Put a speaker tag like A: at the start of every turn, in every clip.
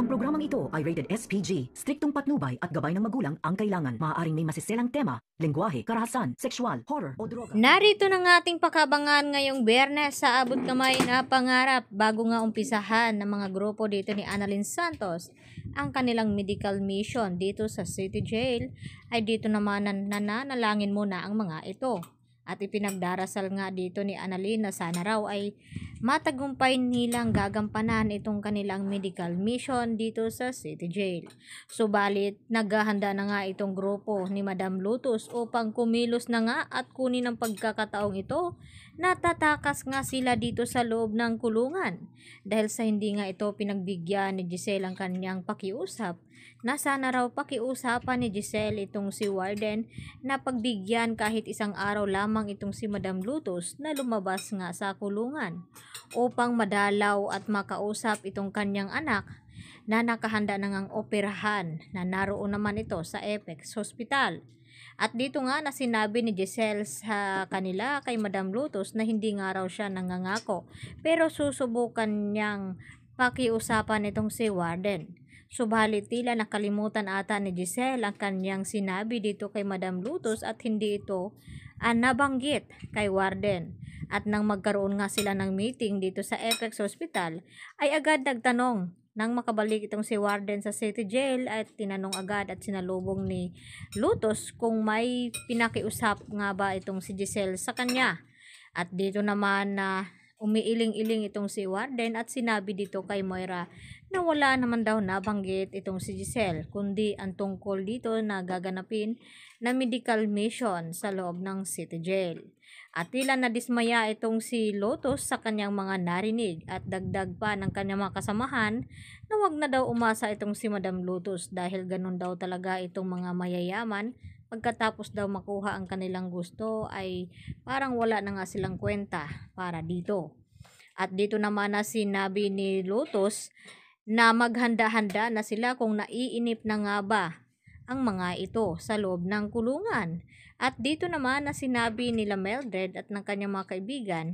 A: Ang programang ito ay rated SPG, striktong patnubay at gabay ng magulang ang kailangan. Maaaring may masiselang tema, lengguwahe, karahasan, sexual, horror o droga. Narito na ng ating pakabangan ngayong Bernes sa abot kamay na pangarap bago nga umpisahan ng mga grupo dito ni Annalyn Santos ang kanilang medical mission dito sa City Jail ay dito naman nananalangin muna ang mga ito. At ipinagdarasal nga dito ni Annalyn na sana raw ay matagumpay nilang gagampanan itong kanilang medical mission dito sa City Jail. Subalit, naghahanda na nga itong grupo ni Madam Lutus upang kumilos na nga at kunin ang pagkakataong ito, natatakas nga sila dito sa loob ng kulungan. Dahil sa hindi nga ito pinagbigyan ni Giselle ang kanyang pakiusap, na sana raw pakiusapan ni Giselle itong si Warden na pagbigyan kahit isang araw lamang itong si Madam Lutos na lumabas nga sa kulungan upang madalaw at makausap itong kanyang anak na nakahanda na ngang operahan na naroon naman ito sa Apex Hospital. At dito nga na sinabi ni Giselle sa kanila kay Madam Lutos na hindi nga raw siya nangangako pero susubukan niyang pakiusapan itong si Warden. Subalit tila nakalimutan ata ni Giselle ang kanyang sinabi dito kay Madam Lutos at hindi ito ang nabanggit kay Warden. At nang magkaroon nga sila ng meeting dito sa Apex Hospital, ay agad nagtanong nang makabalik itong si Warden sa city jail at tinanong agad at sinalubong ni Lutos kung may pinakiusap nga ba itong si Giselle sa kanya. At dito naman na uh, Umiiling-iling itong si Warden at sinabi dito kay Moira na wala naman daw nabanggit itong si Giselle kundi ang tungkol dito na gaganapin na medical mission sa loob ng city jail. At tila nadismaya itong si Lotus sa kanyang mga narinig at dagdag pa ng kanyang mga kasamahan na wag na daw umasa itong si Madam Lotus dahil ganun daw talaga itong mga mayayaman pagkatapos daw makuha ang kanilang gusto ay parang wala na nga silang kwenta para dito. At dito naman na sinabi ni Lotus na maghanda-handa na sila kung naiinip na nga ba ang mga ito sa loob ng kulungan. At dito naman na sinabi nila Mildred at ng kanyang mga kaibigan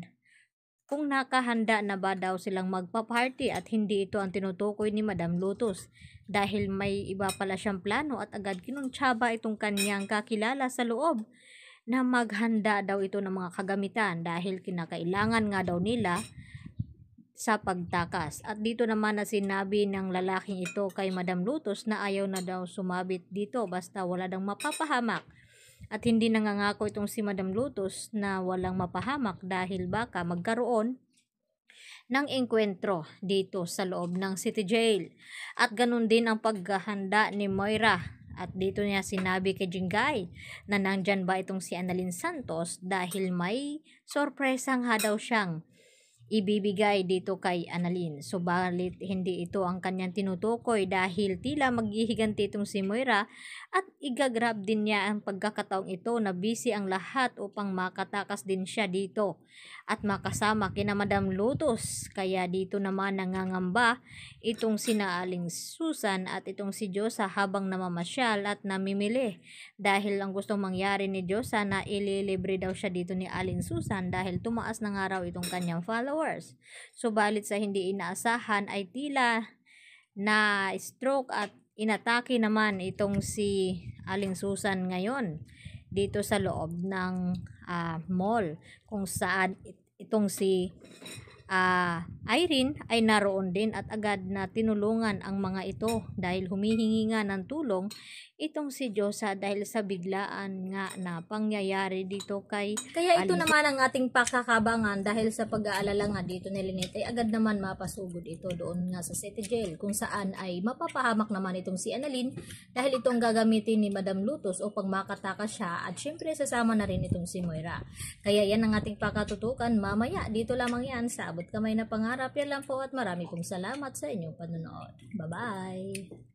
A: kung nakahanda na ba daw silang magpa-party at hindi ito ang tinutukoy ni Madam Lotus dahil may iba pala siyang plano at agad kinuntsaba itong kanyang kakilala sa loob na maghanda daw ito ng mga kagamitan dahil kinakailangan nga daw nila sa pagtakas. At dito naman na sinabi ng lalaking ito kay Madam Lutos na ayaw na daw sumabit dito basta wala nang mapapahamak at hindi nangangako itong si Madam Lotus na walang mapahamak dahil baka magkaroon ng engkwentro dito sa loob ng city jail. At ganun din ang paghahanda ni Moira at dito niya sinabi kay Jingay na nandyan ba itong si Annalyn Santos dahil may sorpresang ha siyang ibibigay dito kay Analin. Subalit hindi ito ang kanyang tinutukoy dahil tila maghihiganti itong si Moira at igagrab din niya ang pagkakataong ito na busy ang lahat upang makatakas din siya dito at makasama kina Madam Lotus. Kaya dito naman nangangamba itong sinaaling Susan at itong si Josa habang namamasyal at namimili dahil ang gustong mangyari ni Josa na ililibre daw siya dito ni Aling Susan dahil tumaas na nga raw itong kanyang follow hours. Subalit sa hindi inaasahan ay tila na stroke at inatake naman itong si Aling Susan ngayon dito sa loob ng uh, mall kung saan itong si uh, Irene ay naroon din at agad na tinulungan ang mga ito dahil humihingi nga ng tulong itong si Josa dahil sa biglaan nga na pangyayari dito kay Kaya ito Alice. naman ang ating pakakabangan dahil sa pag-aalala nga dito ni Lynette ay agad naman mapasugod ito doon nga sa city jail kung saan ay mapapahamak naman itong si Annalyn dahil itong gagamitin ni Madam Lutos upang makatakas siya at syempre sasama na rin itong si Moira. Kaya yan ang ating pakatutukan mamaya dito lamang yan sa abot kamay na pangarap. Yan lang po at marami pong salamat sa inyong panonood. Bye-bye!